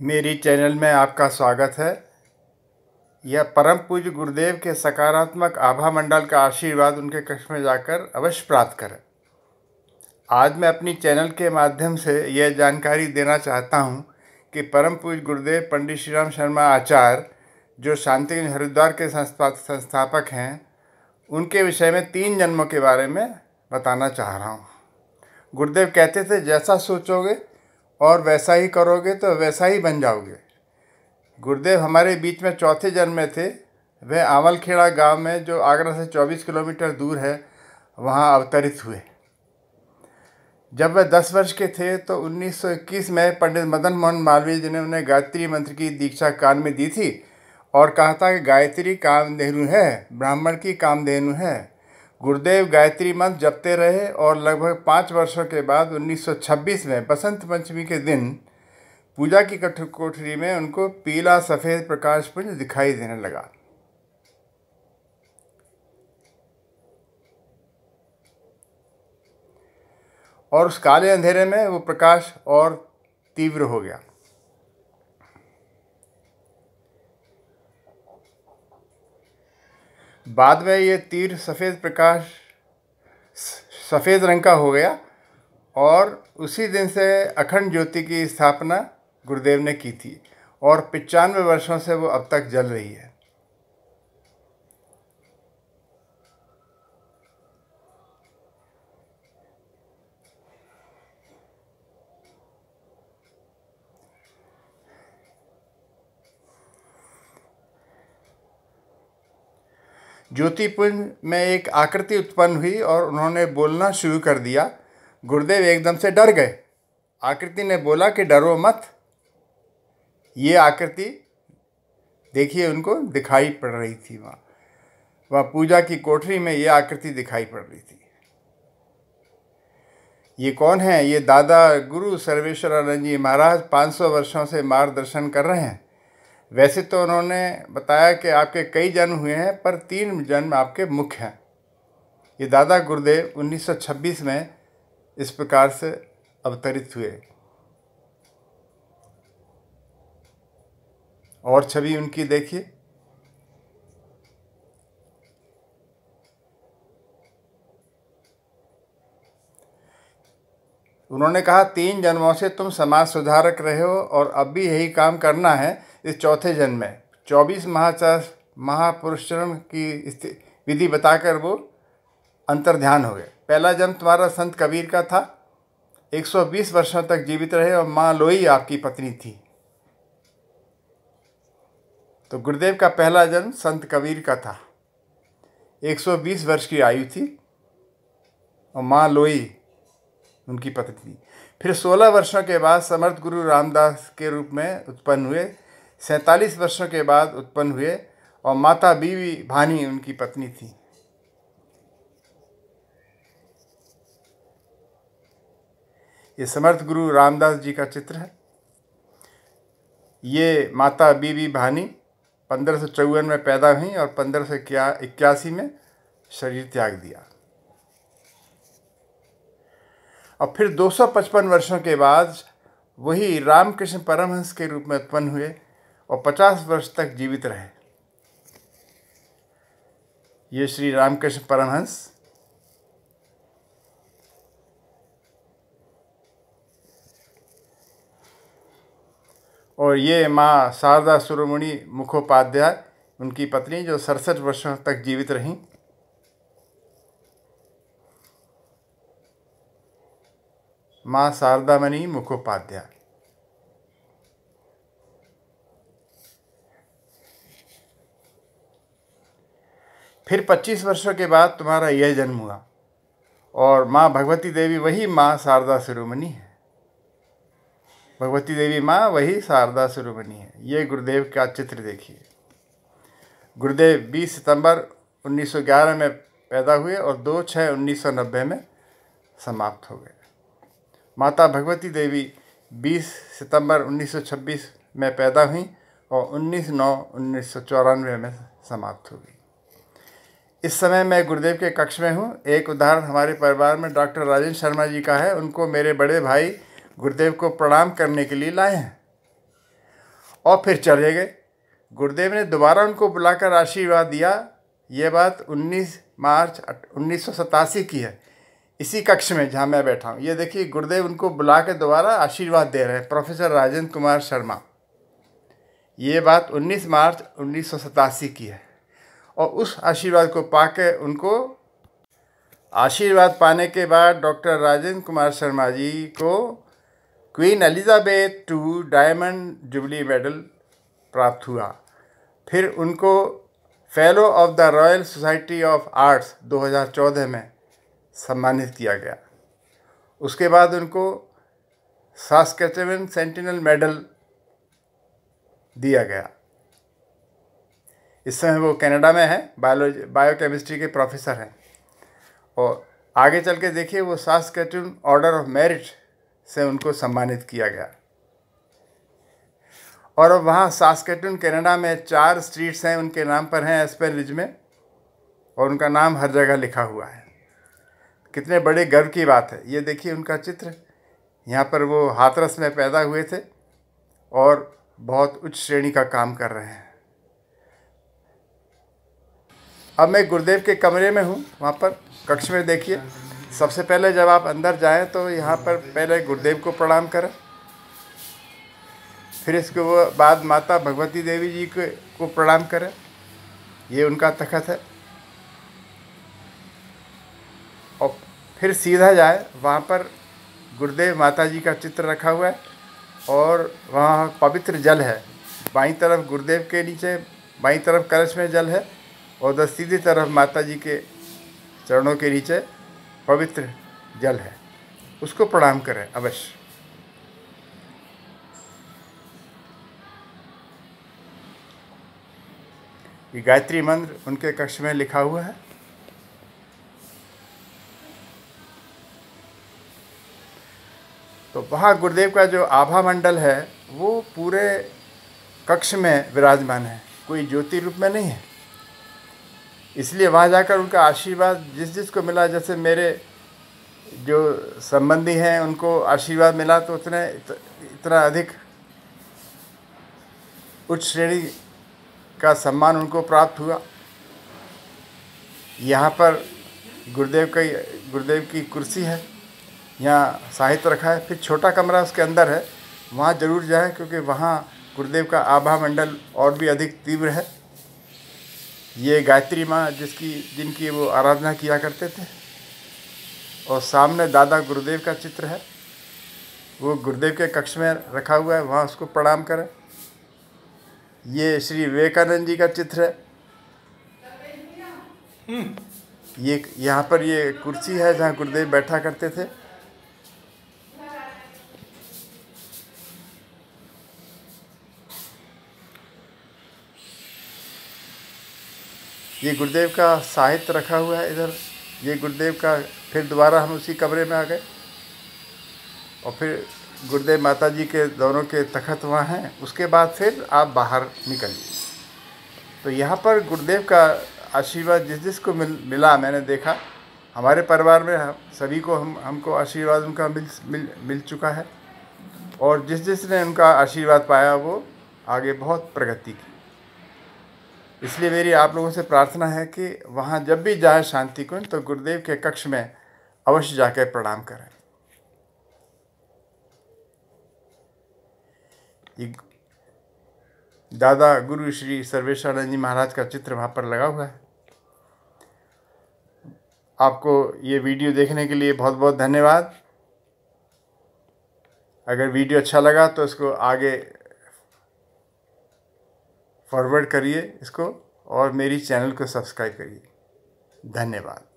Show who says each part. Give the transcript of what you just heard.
Speaker 1: मेरी चैनल में आपका स्वागत है यह परम पूज्य गुरुदेव के सकारात्मक आभा मंडल का आशीर्वाद उनके कक्ष में जाकर अवश्य प्राप्त करें आज मैं अपनी चैनल के माध्यम से यह जानकारी देना चाहता हूँ कि परम पूज गुरुदेव पंडित श्री राम शर्मा आचार्य जो शांति हरिद्वार के संस्थापक हैं उनके विषय में तीन जन्मों के बारे में बताना चाह रहा हूँ गुरुदेव कहते थे जैसा सोचोगे और वैसा ही करोगे तो वैसा ही बन जाओगे गुरुदेव हमारे बीच में चौथे जन्म में थे वह आंवलखेड़ा गांव में जो आगरा से 24 किलोमीटर दूर है वहां अवतरित हुए जब वह 10 वर्ष के थे तो 1921 में पंडित मदन मोहन मालवीय जी ने उन्हें गायत्री मंत्र की दीक्षा कान में दी थी और कहा था कि गायत्री कामधेनु है ब्राह्मण की कामधेनु है गुरुदेव गायत्री मंत्र जपते रहे और लगभग पाँच वर्षों के बाद 1926 में बसंत पंचमी के दिन पूजा की कोठरी में उनको पीला सफ़ेद प्रकाश पुंज दिखाई देने लगा और उस काले अंधेरे में वो प्रकाश और तीव्र हो गया बाद में ये तीर सफ़ेद प्रकाश सफ़ेद रंग का हो गया और उसी दिन से अखंड ज्योति की स्थापना गुरुदेव ने की थी और पचानवे वर्षों से वो अब तक जल रही है ज्योतिपुंज में एक आकृति उत्पन्न हुई और उन्होंने बोलना शुरू कर दिया गुरुदेव एकदम से डर गए आकृति ने बोला कि डरो मत ये आकृति देखिए उनको दिखाई पड़ रही थी वहाँ वहाँ पूजा की कोठरी में ये आकृति दिखाई पड़ रही थी ये कौन है ये दादा गुरु सर्वेश्वरानंद जी महाराज 500 वर्षों से मार्गदर्शन कर रहे हैं वैसे तो उन्होंने बताया कि आपके कई जन्म हुए हैं पर तीन जन्म आपके मुख्य हैं ये दादा गुरुदेव 1926 में इस प्रकार से अवतरित हुए और छवि उनकी देखिए उन्होंने कहा तीन जन्मों से तुम समाज सुधारक रहे हो और अब भी यही काम करना है इस चौथे जन्म में चौबीस महाचार महापुरुषरण की विधि बताकर वो अंतर ध्यान हो गए पहला जन्म तुम्हारा संत कबीर का था 120 वर्षों तक जीवित रहे और माँ लोई आपकी पत्नी थी तो गुरुदेव का पहला जन्म संत कबीर का था 120 वर्ष की आयु थी और माँ लोई उनकी पत्नी फिर 16 वर्षों के बाद समर्थ गुरु रामदास के रूप में उत्पन्न हुए सैंतालीस वर्षों के बाद उत्पन्न हुए और माता बीवी भानी उनकी पत्नी थी ये समर्थ गुरु रामदास जी का चित्र है ये माता बीवी भानी पंद्रह सौ चौवन में पैदा हुई और पंद्रह सौ इक्यासी में शरीर त्याग दिया और फिर 255 वर्षों के बाद वही रामकृष्ण परमहंस के रूप में उत्पन्न हुए और 50 वर्ष तक जीवित रहे ये श्री रामकृष्ण परमहंस और ये माँ शारदा सुरमणि मुखोपाध्याय उनकी पत्नी जो सड़सठ वर्षों तक जीवित रहीं माँ शारदामणि मुखोपाध्याय फिर 25 वर्षों के बाद तुम्हारा यह जन्म हुआ और माँ भगवती देवी वही माँ शारदा शिरोमणि है भगवती देवी माँ वही शारदा शिरोमणि है ये गुरुदेव का चित्र देखिए गुरुदेव 20 सितंबर 1911 में पैदा हुए और दो छः उन्नीस में समाप्त हो गए माता भगवती देवी 20 सितंबर 1926 में पैदा हुई और 19 नौ उन्नीस में समाप्त हो गई इस समय मैं गुरुदेव के कक्ष में हूँ एक उदाहरण हमारे परिवार में डॉक्टर राजेंद्र शर्मा जी का है उनको मेरे बड़े भाई गुरुदेव को प्रणाम करने के लिए लाए हैं और फिर चले गए गुरुदेव ने दोबारा उनको बुलाकर आशीर्वाद दिया ये बात 19 मार्च उन्नीस की है इसी कक्ष में जहाँ मैं बैठा हूँ ये देखिए गुरुदेव उनको बुला के दोबारा आशीर्वाद दे रहे हैं प्रोफेसर राजेंद्र कुमार शर्मा ये बात 19 मार्च उन्नीस की है और उस आशीर्वाद को पा उनको आशीर्वाद पाने के बाद डॉक्टर राजेंद्र कुमार शर्मा जी को Queen Elizabeth two diamond jubilee medal प्राप्त हुआ फिर उनको fellow of the Royal Society of Arts 2014 में सम्मानित किया गया उसके बाद उनको सास्केटेवन सेंटिनल मेडल दिया गया इस समय वो कनाडा में है बायोलॉजी बायोकेमिस्ट्री के प्रोफेसर हैं और आगे चल के देखिए वो सास्केचुन ऑर्डर ऑफ मेरिट से उनको सम्मानित किया गया और अब वहाँ सास्केटून कनाडा में चार स्ट्रीट्स हैं उनके नाम पर हैं एस्पेरिज में और उनका नाम हर जगह लिखा हुआ है कितने बड़े गर्व की बात है ये देखिए उनका चित्र यहाँ पर वो हाथरस में पैदा हुए थे और बहुत उच्च श्रेणी का काम कर रहे हैं अब मैं गुरुदेव के कमरे में हूँ वहाँ पर कक्ष में देखिए सबसे पहले जब आप अंदर जाएं तो यहाँ पर पहले गुरुदेव को प्रणाम करें फिर इसके बाद माता भगवती देवी जी को प्रणाम करें ये उनका तखत है फिर सीधा जाए वहाँ पर गुरुदेव माता जी का चित्र रखा हुआ है और वहाँ पवित्र जल है बाईं तरफ गुरुदेव के नीचे बाईं तरफ कलश में जल है और उधर सीधी तरफ माता जी के चरणों के नीचे पवित्र जल है उसको प्रणाम करें अवश्य ये गायत्री मंत्र उनके कक्ष में लिखा हुआ है तो वहाँ गुरुदेव का जो आभा मंडल है वो पूरे कक्ष में विराजमान है कोई ज्योति रूप में नहीं है इसलिए वहाँ जाकर उनका आशीर्वाद जिस जिस को मिला जैसे मेरे जो संबंधी हैं उनको आशीर्वाद मिला तो उतने इतना अधिक उच्च श्रेणी का सम्मान उनको प्राप्त हुआ यहाँ पर गुरुदेव का गुरुदेव की कुर्सी है यहाँ साहित्य रखा है फिर छोटा कमरा उसके अंदर है वहाँ ज़रूर जाए क्योंकि वहाँ गुरुदेव का आभा मंडल और भी अधिक तीव्र है ये गायत्री माँ जिसकी जिनकी वो आराधना किया करते थे और सामने दादा गुरुदेव का चित्र है वो गुरुदेव के कक्ष में रखा हुआ है वहाँ उसको प्रणाम करें ये श्री विवेकानंद जी का चित्र है ये यहाँ पर ये कुर्सी है जहाँ गुरुदेव बैठा करते थे ये गुरुदेव का साहित्य रखा हुआ है इधर ये गुरुदेव का फिर दोबारा हम उसी कमरे में आ गए और फिर गुरुदेव माता जी के दोनों के तखत वहाँ हैं उसके बाद फिर आप बाहर निकलिए तो यहाँ पर गुरुदेव का आशीर्वाद जिस जिस को मिल मिला मैंने देखा हमारे परिवार में सभी को हम हमको आशीर्वाद उनका मिल मिल मिल चुका है और जिस जिसने उनका आशीर्वाद पाया वो आगे बहुत प्रगति की इसलिए मेरी आप लोगों से प्रार्थना है कि वहाँ जब भी जाए शांति कुंज तो गुरुदेव के कक्ष में अवश्य जाकर प्रणाम करें दादा गुरु श्री सर्वेश्वरानंद जी महाराज का चित्र वहाँ पर लगा हुआ है आपको ये वीडियो देखने के लिए बहुत बहुत धन्यवाद अगर वीडियो अच्छा लगा तो इसको आगे फॉरवर्ड करिए इसको और मेरी चैनल को सब्सक्राइब करिए धन्यवाद